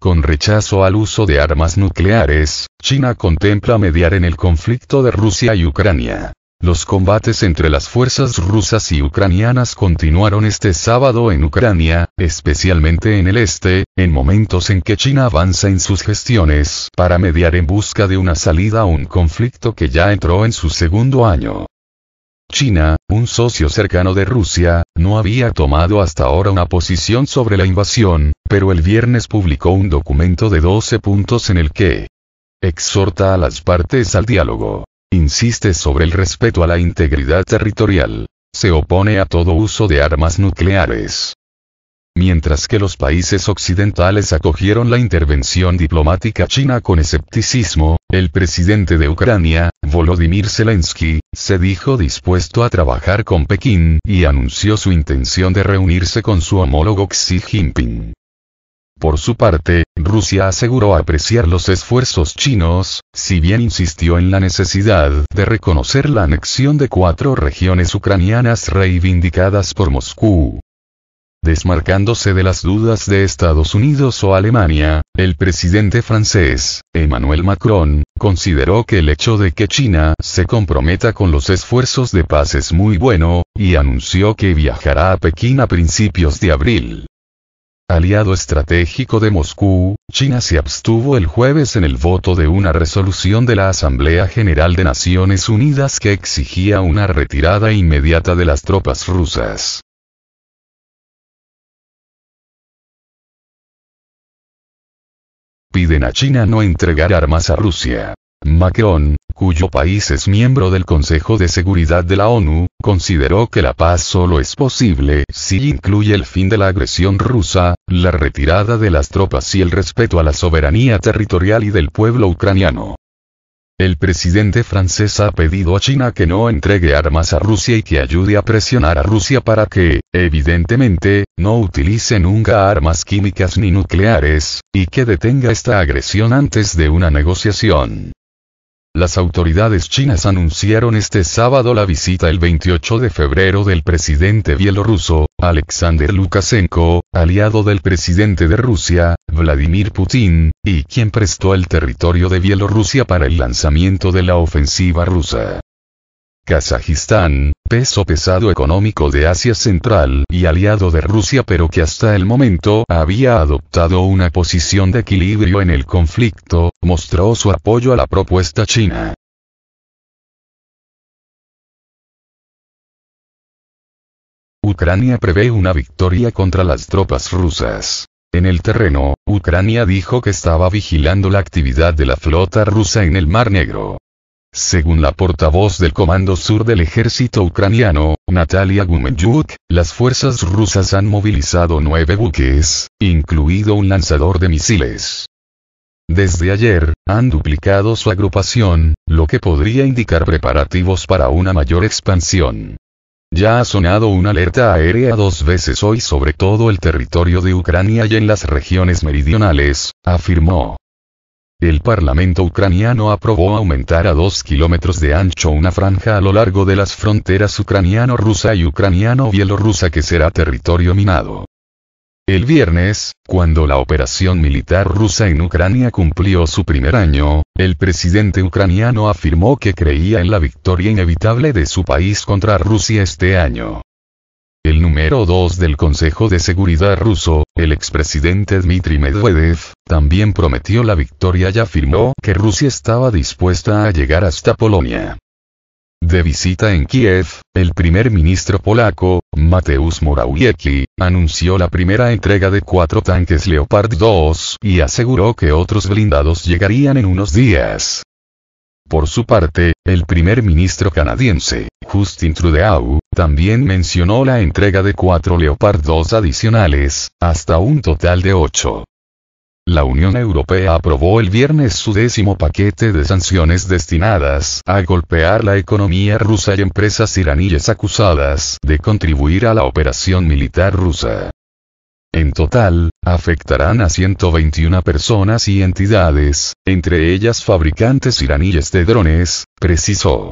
Con rechazo al uso de armas nucleares, China contempla mediar en el conflicto de Rusia y Ucrania. Los combates entre las fuerzas rusas y ucranianas continuaron este sábado en Ucrania, especialmente en el este, en momentos en que China avanza en sus gestiones para mediar en busca de una salida a un conflicto que ya entró en su segundo año. China, un socio cercano de Rusia, no había tomado hasta ahora una posición sobre la invasión, pero el viernes publicó un documento de 12 puntos en el que exhorta a las partes al diálogo, insiste sobre el respeto a la integridad territorial, se opone a todo uso de armas nucleares, Mientras que los países occidentales acogieron la intervención diplomática china con escepticismo, el presidente de Ucrania, Volodymyr Zelensky, se dijo dispuesto a trabajar con Pekín y anunció su intención de reunirse con su homólogo Xi Jinping. Por su parte, Rusia aseguró apreciar los esfuerzos chinos, si bien insistió en la necesidad de reconocer la anexión de cuatro regiones ucranianas reivindicadas por Moscú. Desmarcándose de las dudas de Estados Unidos o Alemania, el presidente francés, Emmanuel Macron, consideró que el hecho de que China se comprometa con los esfuerzos de paz es muy bueno, y anunció que viajará a Pekín a principios de abril. Aliado estratégico de Moscú, China se abstuvo el jueves en el voto de una resolución de la Asamblea General de Naciones Unidas que exigía una retirada inmediata de las tropas rusas. de a China no entregar armas a Rusia. Macron, cuyo país es miembro del Consejo de Seguridad de la ONU, consideró que la paz solo es posible si incluye el fin de la agresión rusa, la retirada de las tropas y el respeto a la soberanía territorial y del pueblo ucraniano. El presidente francés ha pedido a China que no entregue armas a Rusia y que ayude a presionar a Rusia para que, evidentemente, no utilice nunca armas químicas ni nucleares, y que detenga esta agresión antes de una negociación. Las autoridades chinas anunciaron este sábado la visita el 28 de febrero del presidente bielorruso, Alexander Lukashenko, aliado del presidente de Rusia, Vladimir Putin, y quien prestó el territorio de Bielorrusia para el lanzamiento de la ofensiva rusa. Kazajistán, peso pesado económico de Asia Central y aliado de Rusia pero que hasta el momento había adoptado una posición de equilibrio en el conflicto, mostró su apoyo a la propuesta china. Ucrania prevé una victoria contra las tropas rusas. En el terreno, Ucrania dijo que estaba vigilando la actividad de la flota rusa en el Mar Negro. Según la portavoz del Comando Sur del ejército ucraniano, Natalia Gumenyuk, las fuerzas rusas han movilizado nueve buques, incluido un lanzador de misiles. Desde ayer, han duplicado su agrupación, lo que podría indicar preparativos para una mayor expansión. Ya ha sonado una alerta aérea dos veces hoy sobre todo el territorio de Ucrania y en las regiones meridionales, afirmó. El Parlamento ucraniano aprobó aumentar a 2 kilómetros de ancho una franja a lo largo de las fronteras ucraniano-rusa y ucraniano-bielorrusa que será territorio minado. El viernes, cuando la operación militar rusa en Ucrania cumplió su primer año, el presidente ucraniano afirmó que creía en la victoria inevitable de su país contra Rusia este año. El número 2 del Consejo de Seguridad ruso, el expresidente Dmitry Medvedev, también prometió la victoria y afirmó que Rusia estaba dispuesta a llegar hasta Polonia. De visita en Kiev, el primer ministro polaco, Mateusz Morawiecki, anunció la primera entrega de cuatro tanques Leopard 2 y aseguró que otros blindados llegarían en unos días. Por su parte, el primer ministro canadiense, Justin Trudeau, también mencionó la entrega de cuatro Leopard 2 adicionales, hasta un total de ocho. La Unión Europea aprobó el viernes su décimo paquete de sanciones destinadas a golpear la economía rusa y empresas iraníes acusadas de contribuir a la operación militar rusa. En total, afectarán a 121 personas y entidades, entre ellas fabricantes iraníes de drones, precisó.